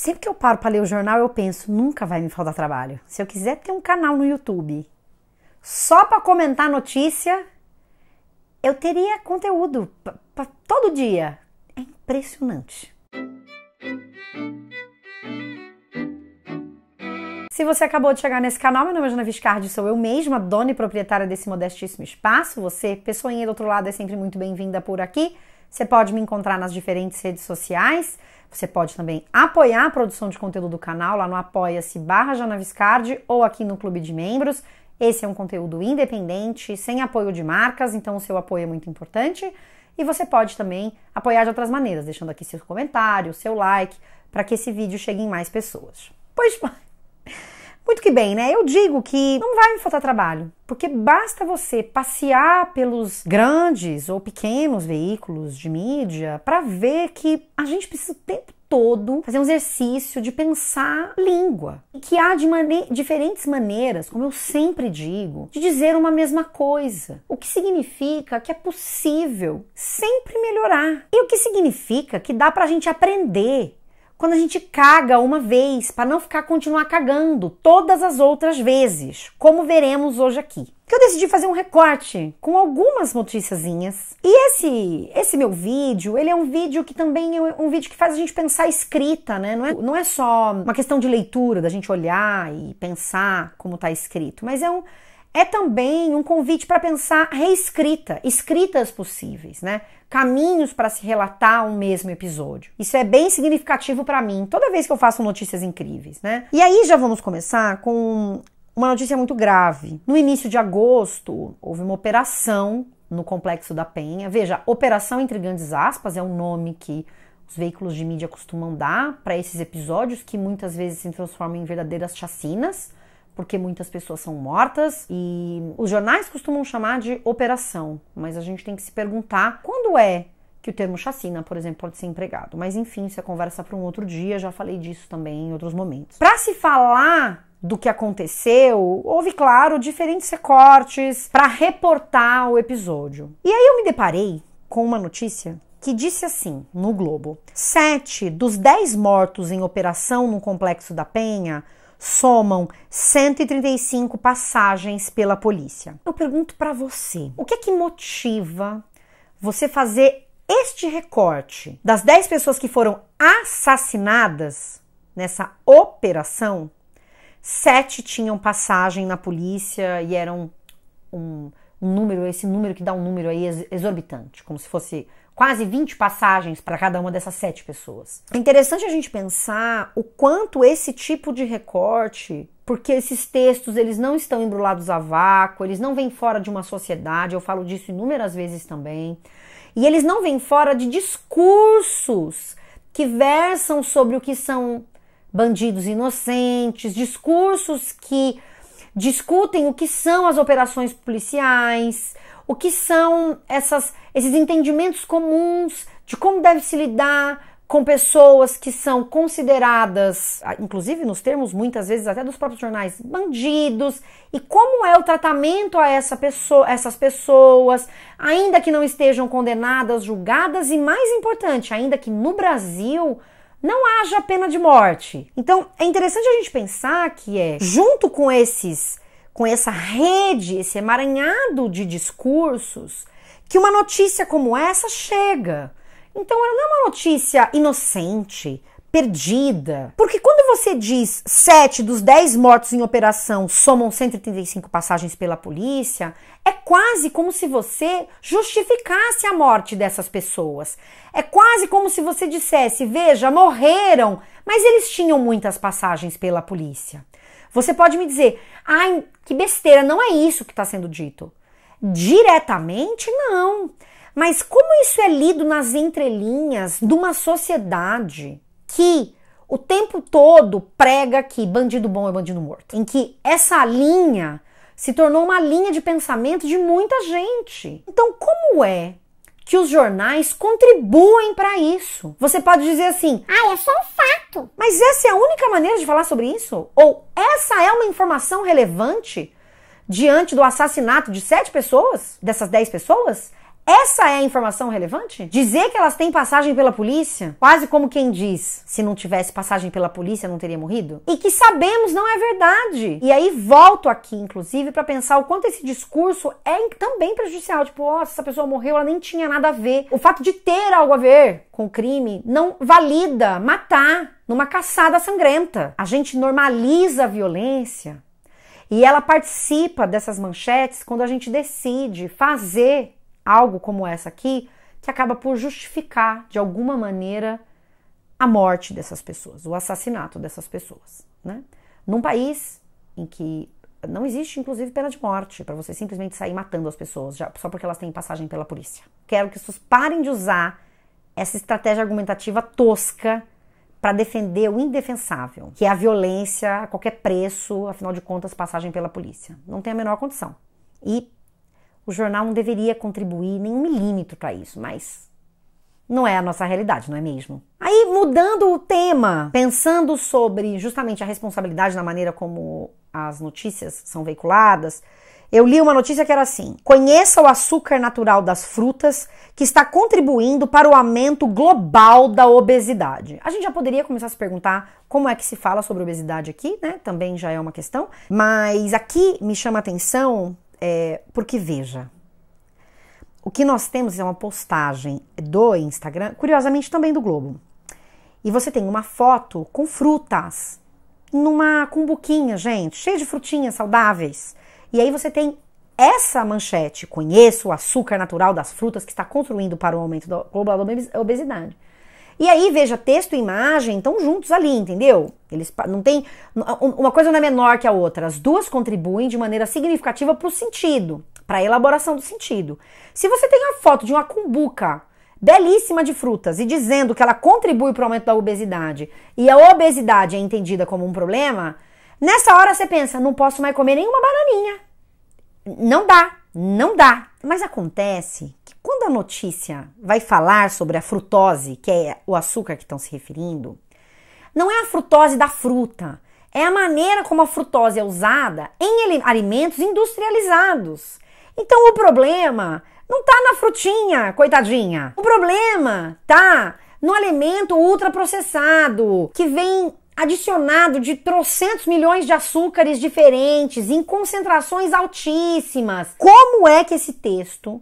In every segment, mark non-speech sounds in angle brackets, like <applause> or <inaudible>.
Sempre que eu paro para ler o jornal, eu penso, nunca vai me faltar trabalho. Se eu quiser ter um canal no YouTube só para comentar notícia, eu teria conteúdo para todo dia. É impressionante. Se você acabou de chegar nesse canal, meu nome é Jana Viscardi, sou eu mesma, dona e proprietária desse modestíssimo espaço. Você, pessoinha do outro lado, é sempre muito bem-vinda por aqui. Você pode me encontrar nas diferentes redes sociais. Você pode também apoiar a produção de conteúdo do canal lá no apoia-se barra Janaviscard ou aqui no Clube de Membros. Esse é um conteúdo independente, sem apoio de marcas, então o seu apoio é muito importante. E você pode também apoiar de outras maneiras, deixando aqui seu comentário, seu like, para que esse vídeo chegue em mais pessoas. Pois muito que bem, né? Eu digo que não vai me faltar trabalho, porque basta você passear pelos grandes ou pequenos veículos de mídia para ver que a gente precisa o tempo todo fazer um exercício de pensar língua. E que há mane diferentes maneiras, como eu sempre digo, de dizer uma mesma coisa. O que significa que é possível sempre melhorar. E o que significa que dá para a gente aprender quando a gente caga uma vez, para não ficar continuar cagando todas as outras vezes, como veremos hoje aqui. Que eu decidi fazer um recorte com algumas noticiazinhas. E esse esse meu vídeo, ele é um vídeo que também é um vídeo que faz a gente pensar a escrita, né? Não é, não é só uma questão de leitura, da gente olhar e pensar como está escrito, mas é um é também um convite para pensar reescrita, escritas possíveis, né? Caminhos para se relatar um mesmo episódio. Isso é bem significativo para mim, toda vez que eu faço notícias incríveis, né? E aí já vamos começar com uma notícia muito grave. No início de agosto, houve uma operação no Complexo da Penha. Veja, Operação Entre Grandes Aspas é o um nome que os veículos de mídia costumam dar para esses episódios que muitas vezes se transformam em verdadeiras chacinas porque muitas pessoas são mortas e os jornais costumam chamar de operação, mas a gente tem que se perguntar quando é que o termo chacina, por exemplo, pode ser empregado. Mas enfim, isso é conversa para um outro dia, já falei disso também em outros momentos. Para se falar do que aconteceu, houve, claro, diferentes recortes para reportar o episódio. E aí eu me deparei com uma notícia que disse assim no Globo: sete dos dez mortos em operação no complexo da Penha somam 135 passagens pela polícia. Eu pergunto para você, o que é que motiva você fazer este recorte das 10 pessoas que foram assassinadas nessa operação? Sete tinham passagem na polícia e eram um, um número, esse número que dá um número aí exorbitante, como se fosse quase 20 passagens para cada uma dessas sete pessoas. É interessante a gente pensar o quanto esse tipo de recorte, porque esses textos eles não estão embrulhados a vácuo, eles não vêm fora de uma sociedade, eu falo disso inúmeras vezes também, e eles não vêm fora de discursos que versam sobre o que são bandidos inocentes, discursos que discutem o que são as operações policiais, o que são essas, esses entendimentos comuns de como deve se lidar com pessoas que são consideradas, ah, inclusive nos termos muitas vezes até dos próprios jornais, bandidos, e como é o tratamento a essa pessoa, essas pessoas, ainda que não estejam condenadas, julgadas e mais importante, ainda que no Brasil não haja pena de morte. Então, é interessante a gente pensar que é junto com esses com essa rede, esse emaranhado de discursos, que uma notícia como essa chega. Então, ela não é uma notícia inocente, perdida. Porque quando você diz 7 dos 10 mortos em operação somam 135 passagens pela polícia, é quase como se você justificasse a morte dessas pessoas. É quase como se você dissesse: veja, morreram, mas eles tinham muitas passagens pela polícia. Você pode me dizer: ai, que besteira, não é isso que está sendo dito. Diretamente, não. Mas como isso é lido nas entrelinhas de uma sociedade que o tempo todo prega que bandido bom é bandido morto, em que essa linha se tornou uma linha de pensamento de muita gente. Então, como é que os jornais contribuem para isso? Você pode dizer assim: "Ah, é só um fato". Mas essa é a única maneira de falar sobre isso? Ou essa é uma informação relevante diante do assassinato de sete pessoas, dessas dez pessoas? Essa é a informação relevante? Dizer que elas têm passagem pela polícia, quase como quem diz, se não tivesse passagem pela polícia não teria morrido? E que sabemos não é verdade. E aí volto aqui, inclusive, para pensar o quanto esse discurso é também prejudicial. Tipo, ó, oh, essa pessoa morreu, ela nem tinha nada a ver. O fato de ter algo a ver com o crime não valida matar numa caçada sangrenta. A gente normaliza a violência e ela participa dessas manchetes quando a gente decide fazer algo como essa aqui, que acaba por justificar de alguma maneira a morte dessas pessoas, o assassinato dessas pessoas, né? Num país em que não existe, inclusive, pena de morte para você simplesmente sair matando as pessoas já, só porque elas têm passagem pela polícia. Quero que vocês parem de usar essa estratégia argumentativa tosca para defender o indefensável, que é a violência a qualquer preço, afinal de contas, passagem pela polícia. Não tem a menor condição. E o jornal não deveria contribuir nem um milímetro para isso, mas não é a nossa realidade, não é mesmo? Aí, mudando o tema, pensando sobre justamente a responsabilidade na maneira como as notícias são veiculadas, eu li uma notícia que era assim: conheça o açúcar natural das frutas que está contribuindo para o aumento global da obesidade. A gente já poderia começar a se perguntar como é que se fala sobre obesidade aqui, né? Também já é uma questão, mas aqui me chama a atenção é, porque veja, o que nós temos é uma postagem do Instagram, curiosamente também do Globo. E você tem uma foto com frutas, numa cumbuquinha, gente, cheia de frutinhas saudáveis. E aí você tem essa manchete: conheço o açúcar natural das frutas que está construindo para o aumento da obesidade. E aí, veja, texto e imagem estão juntos ali, entendeu? Eles não tem. Uma coisa não é menor que a outra. As duas contribuem de maneira significativa para o sentido, para a elaboração do sentido. Se você tem uma foto de uma cumbuca belíssima de frutas e dizendo que ela contribui para o aumento da obesidade e a obesidade é entendida como um problema, nessa hora você pensa, não posso mais comer nenhuma bananinha. Não dá, não dá. Mas acontece essa notícia vai falar sobre a frutose, que é o açúcar que estão se referindo. Não é a frutose da fruta, é a maneira como a frutose é usada em alimentos industrializados. Então o problema não tá na frutinha, coitadinha. O problema tá no alimento ultraprocessado, que vem adicionado de trocentos milhões de açúcares diferentes, em concentrações altíssimas. Como é que esse texto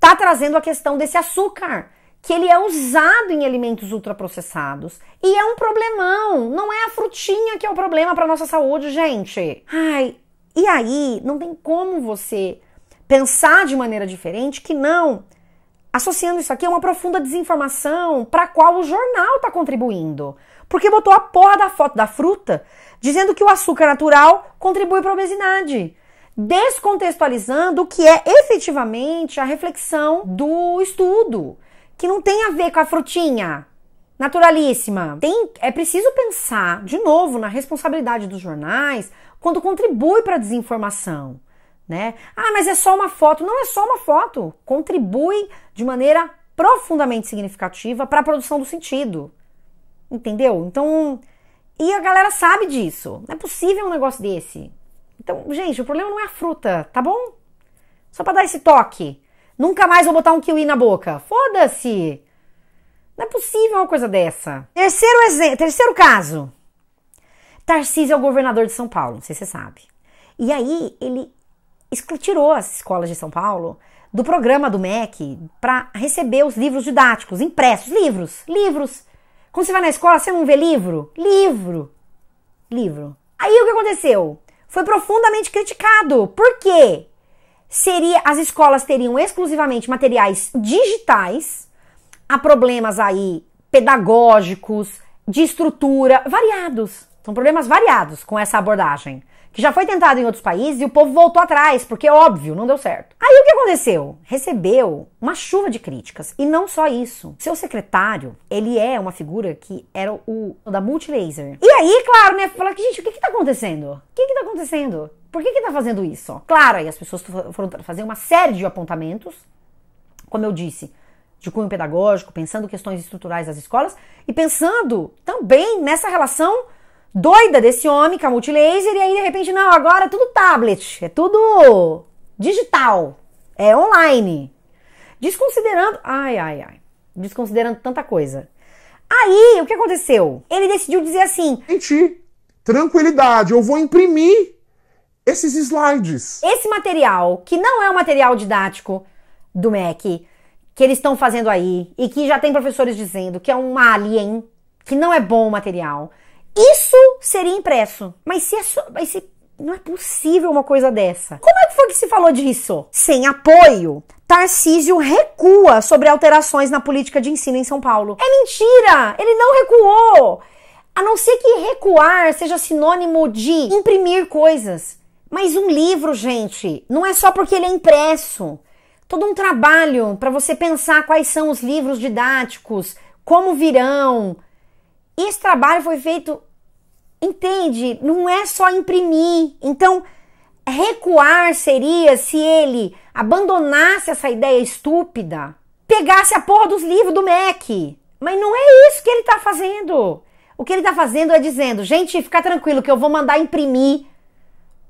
tá trazendo a questão desse açúcar, que ele é usado em alimentos ultraprocessados e é um problemão. Não é a frutinha que é o problema para nossa saúde, gente. Ai, e aí não tem como você pensar de maneira diferente que não associando isso aqui a uma profunda desinformação para qual o jornal está contribuindo. Porque botou a porra da foto da fruta dizendo que o açúcar natural contribui para a obesidade descontextualizando o que é efetivamente a reflexão do estudo, que não tem a ver com a frutinha naturalíssima. Tem, é preciso pensar de novo na responsabilidade dos jornais quando contribui para a desinformação. Né? Ah, mas é só uma foto. Não é só uma foto. Contribui de maneira profundamente significativa para a produção do sentido. Entendeu? Então, e a galera sabe disso. Não é possível um negócio desse. Então, gente, o problema não é a fruta, tá bom? Só para dar esse toque. Nunca mais vou botar um kiwi na boca. Foda-se! Não é possível uma coisa dessa. Terceiro exemplo, terceiro caso. Tarcísio é o governador de São Paulo, não sei se você sabe. E aí ele tirou as escolas de São Paulo do programa do MEC para receber os livros didáticos, impressos, livros, livros. Quando você vai na escola, você não vê livro? Livro. Livro. Aí o que aconteceu? foi profundamente criticado. Por quê? Seria, as escolas teriam exclusivamente materiais digitais, há problemas aí pedagógicos, de estrutura, variados. São problemas variados com essa abordagem que já foi tentado em outros países e o povo voltou atrás, porque óbvio, não deu certo. Aí o que aconteceu? Recebeu uma chuva de críticas. E não só isso. Seu secretário, ele é uma figura que era o, o da Multilaser. E aí, claro, né, fala que, gente, o que que tá acontecendo? O que que tá acontecendo? Por que que tá fazendo isso? Claro, aí as pessoas foram fazer uma série de apontamentos, como eu disse, de cunho pedagógico, pensando questões estruturais das escolas e pensando também nessa relação doida desse homem, com a multilaser, e aí de repente, não, agora é tudo tablet, é tudo digital, é online. Desconsiderando. Ai, ai, ai. Desconsiderando tanta coisa. Aí, o que aconteceu? Ele decidiu dizer assim: Gente, tranquilidade, eu vou imprimir esses slides. Esse material, que não é o material didático do MEC, que eles estão fazendo aí, e que já tem professores dizendo que é um alien, que não é bom o material isso seria impresso. Mas se, é só, mas se não é possível uma coisa dessa. Como é que foi que se falou disso? Sem apoio, Tarcísio recua sobre alterações na política de ensino em São Paulo. É mentira! Ele não recuou! A não ser que recuar seja sinônimo de imprimir coisas. Mas um livro, gente, não é só porque ele é impresso. Todo um trabalho para você pensar quais são os livros didáticos, como virão. Esse trabalho foi feito Entende? Não é só imprimir. Então, recuar seria se ele abandonasse essa ideia estúpida, pegasse a porra dos livros do MEC. Mas não é isso que ele está fazendo. O que ele está fazendo é dizendo: gente, fica tranquilo que eu vou mandar imprimir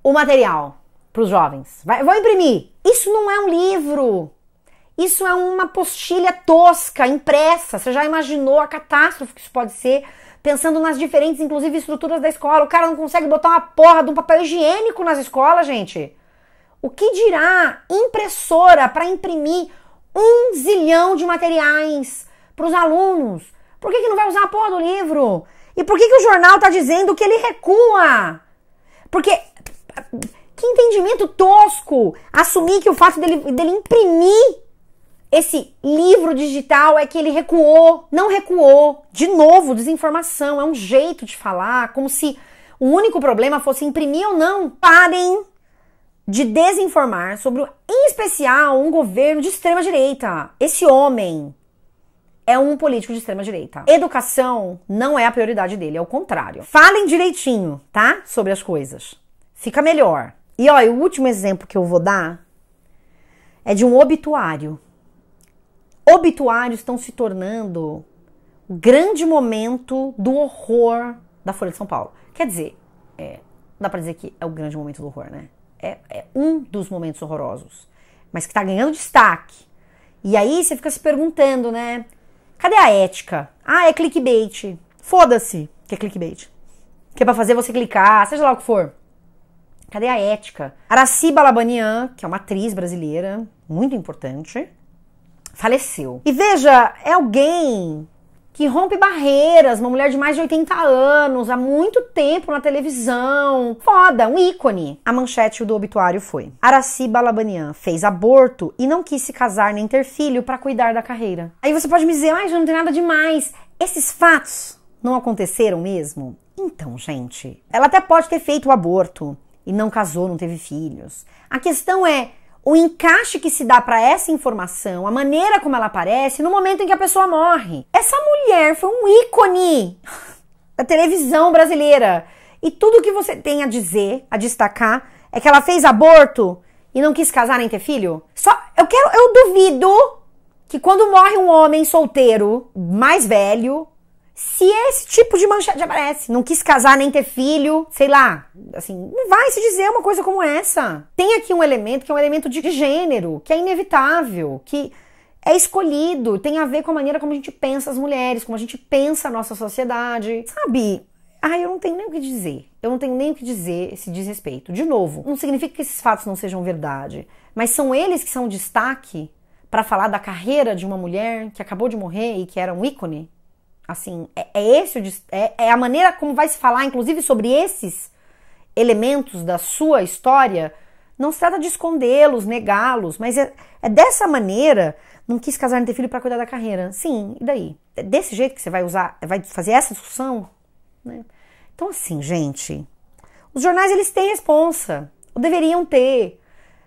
o material para os jovens. Vai, vou imprimir. Isso não é um livro. Isso é uma postilha tosca, impressa. Você já imaginou a catástrofe que isso pode ser? pensando nas diferentes, inclusive, estruturas da escola. O cara não consegue botar uma porra de um papel higiênico nas escolas, gente. O que dirá impressora para imprimir um zilhão de materiais para os alunos? Por que, que não vai usar a porra do livro? E por que, que o jornal está dizendo que ele recua? Porque. Que entendimento tosco assumir que o fato dele, dele imprimir esse livro digital é que ele recuou, não recuou. De novo, desinformação, é um jeito de falar, como se o único problema fosse imprimir ou não. Parem de desinformar sobre, em especial, um governo de extrema direita. Esse homem é um político de extrema direita. Educação não é a prioridade dele, é o contrário. Falem direitinho, tá? Sobre as coisas. Fica melhor. E olha, o último exemplo que eu vou dar é de um obituário. Obituários estão se tornando o grande momento do horror da Folha de São Paulo. Quer dizer, é, dá para dizer que é o grande momento do horror, né? É, é um dos momentos horrorosos, mas que está ganhando destaque. E aí você fica se perguntando, né? Cadê a ética? Ah, é clickbait. Foda-se que é clickbait. Que é pra fazer você clicar, seja lá o que for. Cadê a ética? Araciba Balabanian, que é uma atriz brasileira muito importante, faleceu. E veja, é alguém que rompe barreiras, uma mulher de mais de 80 anos, há muito tempo na televisão. Foda, um ícone. A manchete do obituário foi: Araci Balabanian fez aborto e não quis se casar nem ter filho para cuidar da carreira. Aí você pode me dizer: mas não tem nada demais. Esses fatos não aconteceram mesmo?" Então, gente, ela até pode ter feito o aborto e não casou, não teve filhos. A questão é o encaixe que se dá para essa informação, a maneira como ela aparece no momento em que a pessoa morre. Essa mulher foi um ícone <laughs> da televisão brasileira. E tudo que você tem a dizer, a destacar, é que ela fez aborto e não quis casar nem ter filho? Só eu quero, eu duvido que quando morre um homem solteiro, mais velho, se esse tipo de manchete aparece. Não quis casar nem ter filho, sei lá. Assim, não vai se dizer uma coisa como essa. Tem aqui um elemento que é um elemento de gênero, que é inevitável, que é escolhido, tem a ver com a maneira como a gente pensa as mulheres, como a gente pensa a nossa sociedade. Sabe? Ah, eu não tenho nem o que dizer. Eu não tenho nem o que dizer esse desrespeito. De novo, não significa que esses fatos não sejam verdade, mas são eles que são destaque para falar da carreira de uma mulher que acabou de morrer e que era um ícone Assim, é, é esse o, é, é a maneira como vai se falar, inclusive, sobre esses elementos da sua história. Não se trata de escondê-los, negá-los, mas é, é dessa maneira. Não quis casar e ter filho para cuidar da carreira. Sim, e daí? É desse jeito que você vai usar, vai fazer essa discussão? Né? Então, assim, gente, os jornais eles têm responsa, ou deveriam ter,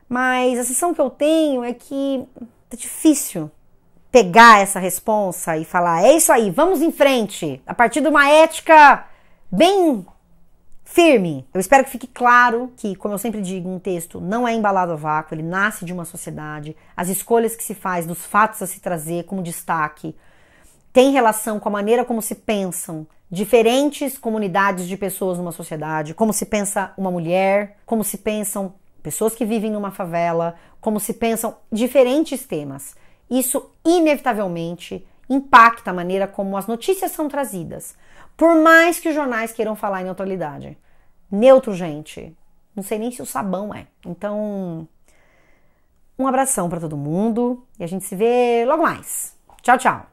mas a sensação que eu tenho é que é difícil pegar essa responsa e falar: é isso aí, vamos em frente, a partir de uma ética bem firme. Eu espero que fique claro que, como eu sempre digo, um texto não é embalado a vácuo, ele nasce de uma sociedade, as escolhas que se faz, dos fatos a se trazer como destaque, tem relação com a maneira como se pensam diferentes comunidades de pessoas numa sociedade, como se pensa uma mulher, como se pensam pessoas que vivem numa favela, como se pensam diferentes temas. Isso inevitavelmente impacta a maneira como as notícias são trazidas, por mais que os jornais queiram falar em neutralidade. Neutro, gente. Não sei nem se o sabão é. Então, um abração para todo mundo e a gente se vê logo mais. Tchau, tchau.